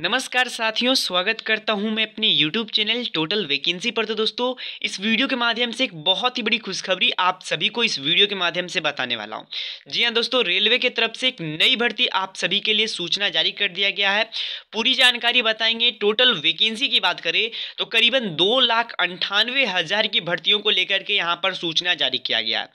नमस्कार साथियों स्वागत करता हूं मैं अपने यूट्यूब चैनल टोटल वैकेंसी पर तो दोस्तों इस वीडियो के माध्यम से एक बहुत ही बड़ी खुशखबरी आप सभी को इस वीडियो के माध्यम से बताने वाला हूं जी हां दोस्तों रेलवे के तरफ से एक नई भर्ती आप सभी के लिए सूचना जारी कर दिया गया है पूरी जानकारी बताएंगे टोटल वैकेंसी की बात करें तो करीबन दो लाख अंठानवे हज़ार की भर्तियों को लेकर के यहाँ पर सूचना जारी किया गया है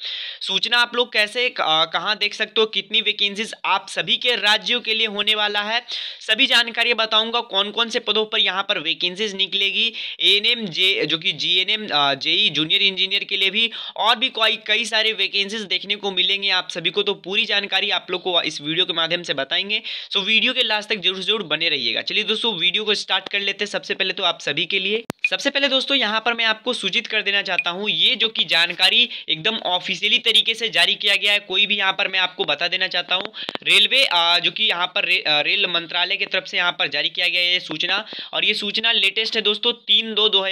सूचना आप लोग कैसे कहाँ देख सकते हो कितनी वैकेंसीज आप सभी के राज्यों के लिए होने वाला है सभी जानकारी बताऊंगा कौन कौन से पदों पर यहाँ पर वैकेंसीज निकलेगी एन जे जो कि G N JE junior engineer के लिए भी और भी कई कई सारे वैकेंसीज देखने को मिलेंगे आप सभी को तो पूरी जानकारी आप लोग को इस वीडियो के माध्यम से बताएंगे सो वीडियो के लास्ट तक जरूर जरूर बने रहिएगा चलिए दोस्तों वीडियो को स्टार्ट कर लेते हैं सबसे पहले तो आप सभी के लिए सबसे पहले दोस्तों यहाँ पर मैं आपको सूचित कर देना चाहता हूँ ये जो कि जानकारी एकदम ऑफिशियली तरीके से जारी किया गया है कोई भी यहाँ पर मैं आपको बता देना चाहता हूँ रेलवे जो कि यहाँ पर रे, रेल मंत्रालय की तरफ से यहाँ पर जारी किया गया है ये सूचना और ये सूचना लेटेस्ट है दोस्तों तीन दो दो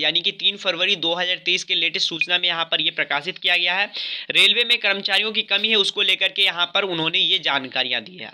यानी कि तीन फरवरी दो के लेटेस्ट सूचना में यहाँ पर ये प्रकाशित किया गया है रेलवे में कर्मचारियों की कमी है उसको लेकर के यहाँ पर उन्होंने ये जानकारियाँ दी है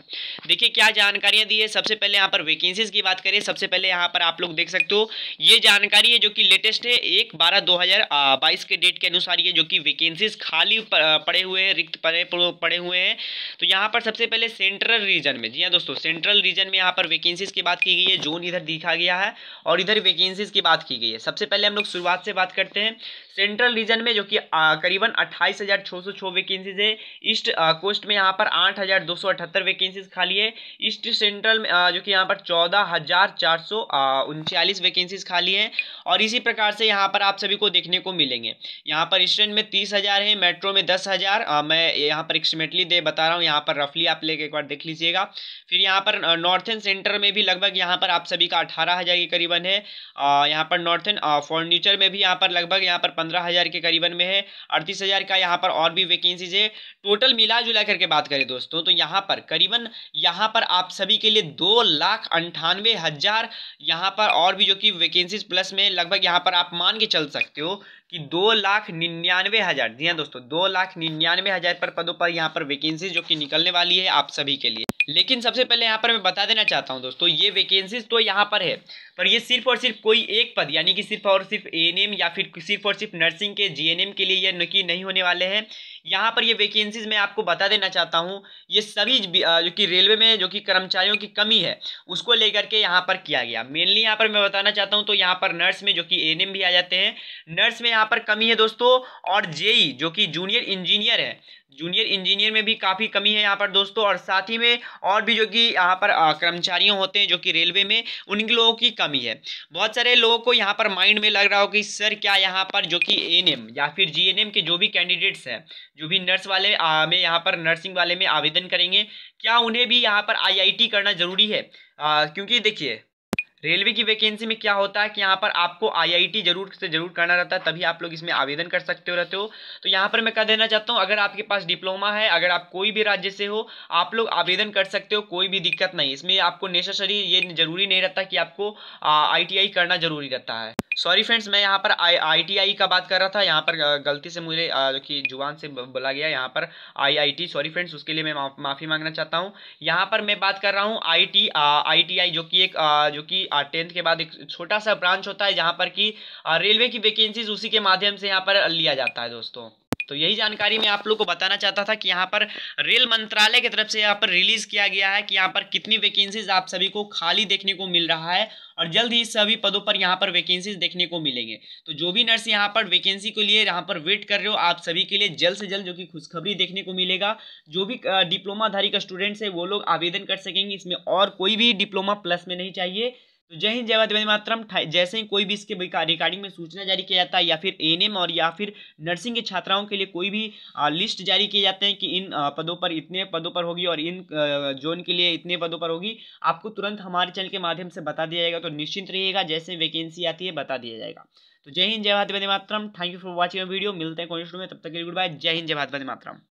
देखिए क्या जानकारियाँ दी है सबसे पहले यहाँ पर वैकेंसीज की बात करें सबसे पहले यहाँ पर आप लोग देख सकते हो ये जान जानकारी है जो कि लेटेस्ट है एक बारह दो हज़ार बाईस के डेट के अनुसार ये जो कि वैकेंसीज खाली पड़े हुए हैं रिक्त पड़े पड़े हुए हैं तो यहाँ पर सबसे पहले सेंट्रल रीजन में जी हाँ दोस्तों सेंट्रल रीजन में यहाँ पर वैकेंसीज की बात की गई है जोन इधर दिखा गया है और इधर वैकेंसीज की बात की गई है सबसे पहले हम लोग शुरुआत से बात करते हैं सेंट्रल रीजन में जो कि करीबन अट्ठाईस हज़ार छः सौ छः वैकेंसीज है ईस्ट कोस्ट में यहाँ पर आठ हज़ार दो सौ अठहत्तर वैकेंसीज खाली है ईस्ट सेंट्रल में जो कि यहाँ पर चौदह हज़ार चार सौ उनचालीस वैकेंसीज खाली हैं और इसी प्रकार से यहाँ पर आप सभी को देखने को मिलेंगे यहाँ पर स्टैंड में तीस हज़ार है मेट्रो में दस हज़ार मैं यहाँ पर एक्सटिमेटली दे बता रहा हूँ यहाँ पर रफली आप लेके एक बार देख लीजिएगा फिर यहाँ पर नॉर्थन सेंटर में भी लगभग यहाँ पर आप सभी का अठारह के करीबन है यहाँ पर नॉर्थन फर्नीचर में भी यहाँ पर लगभग यहाँ पर पंद्रह के करीबन में है अड़तीस का यहाँ पर और भी वैकेंसीज है टोटल मिला करके बात करें दोस्तों तो यहाँ पर करीबन यहाँ पर आप सभी के लिए दो लाख अंठानवे हज़ार यहाँ पर और भी जो कि वैकेंसीज प्लस दस में लगभग यहाँ पर आप मान के चल सकते हो कि दो लाख निन्यानवे हज़ार जी हाँ दोस्तों दो लाख निन्यानवे हज़ार पर पदों पर यहाँ पर वैकेंसी जो कि निकलने वाली है आप सभी के लिए लेकिन सबसे पहले यहाँ पर मैं बता देना चाहता हूँ दोस्तों ये वैकेंसीज तो यहाँ पर है पर ये सिर्फ और सिर्फ कोई एक पद यानी कि सिर्फ और सिर्फ एएनएम या फिर सिर्फ और सिर्फ नर्सिंग के जीएनएम के लिए ये नकी नहीं होने वाले हैं यहाँ पर ये वैकेंसीज मैं आपको बता देना चाहता हूँ ये सभी जो कि रेलवे में जो कि कर्मचारियों की कमी है उसको लेकर के यहाँ पर किया गया मेनली यहाँ पर मैं बताना चाहता हूँ तो यहाँ पर नर्स में जो कि ए भी आ जाते हैं नर्स में यहाँ पर कमी है दोस्तों और जेई e, जो कि जूनियर इंजीनियर है जूनियर इंजीनियर में भी काफ़ी कमी है यहाँ पर दोस्तों और साथ ही में और भी जो कि यहाँ पर कर्मचारियों होते हैं जो कि रेलवे में उन लोगों की कमी है बहुत सारे लोगों को यहाँ पर माइंड में लग रहा हो कि सर क्या यहाँ पर जो कि एन या फिर जी के जो भी कैंडिडेट्स हैं जो भी नर्स वाले आ, में यहाँ पर नर्सिंग वाले में आवेदन करेंगे क्या उन्हें भी यहाँ पर आई करना ज़रूरी है क्योंकि देखिए रेलवे की वैकेंसी में क्या होता है कि यहाँ पर आपको आईआईटी जरूर से जरूर करना रहता है तभी आप लोग इसमें आवेदन कर सकते हो रहते हो तो यहाँ पर मैं कह देना चाहता हूँ अगर आपके पास डिप्लोमा है अगर आप कोई भी राज्य से हो आप लोग आवेदन कर सकते हो कोई भी दिक्कत नहीं इसमें आपको नेसेसरी ये जरूरी नहीं रहता कि आपको आई करना जरूरी रहता है सॉरी फ्रेंड्स मैं यहाँ पर आई आई का बात कर रहा था यहाँ पर गलती से मुझे जो कि जुबान से बोला गया यहाँ पर आईआईटी सॉरी फ्रेंड्स उसके लिए मैं माफ़ी मांगना चाहता हूँ यहाँ पर मैं बात कर रहा हूँ आईटी आईटीआई जो कि एक जो कि टेंथ के बाद एक छोटा सा ब्रांच होता है जहाँ पर कि रेलवे की वैकेंसीज उसी के माध्यम से यहाँ पर लिया जाता है दोस्तों तो यही जानकारी मैं आप लोग को बताना चाहता था कि यहाँ पर रेल मंत्रालय की तरफ से यहाँ पर रिलीज़ किया गया है कि यहाँ पर कितनी वैकेंसीज आप सभी को खाली देखने को मिल रहा है और जल्द ही सभी पदों पर यहाँ पर वैकेंसीज देखने को मिलेंगे तो जो भी नर्स यहाँ पर वैकेंसी के लिए यहाँ पर वेट कर रहे हो आप सभी के लिए जल्द से जल्द जो कि खुशखबरी देखने को मिलेगा जो भी डिप्लोमाधारी का स्टूडेंट्स है वो लोग आवेदन कर सकेंगे इसमें और कोई भी डिप्लोमा प्लस में नहीं चाहिए तो जय हिंद जय भारत वंदे मातरम जैसे ही कोई भी इसके रिकॉर्डिंग में सूचना जारी किया जाता है या फिर एएनएम और या फिर नर्सिंग के छात्राओं के लिए कोई भी लिस्ट जारी किए जाते हैं कि इन पदों पर इतने पदों पर होगी और इन जोन के लिए इतने पदों पर होगी आपको तुरंत हमारे चैनल के माध्यम से बता दिया जाएगा तो निश्चिंत रहिएगा जैसे वैकेंसी आती है बता दिया जाएगा तो जय हिंद जय भारत वंदे मातरम thank you for watching video मिलते हैं कॉन्स्ट में तब तक के लिए गुड बाय जय हिंद जय भारत वंदे मातरम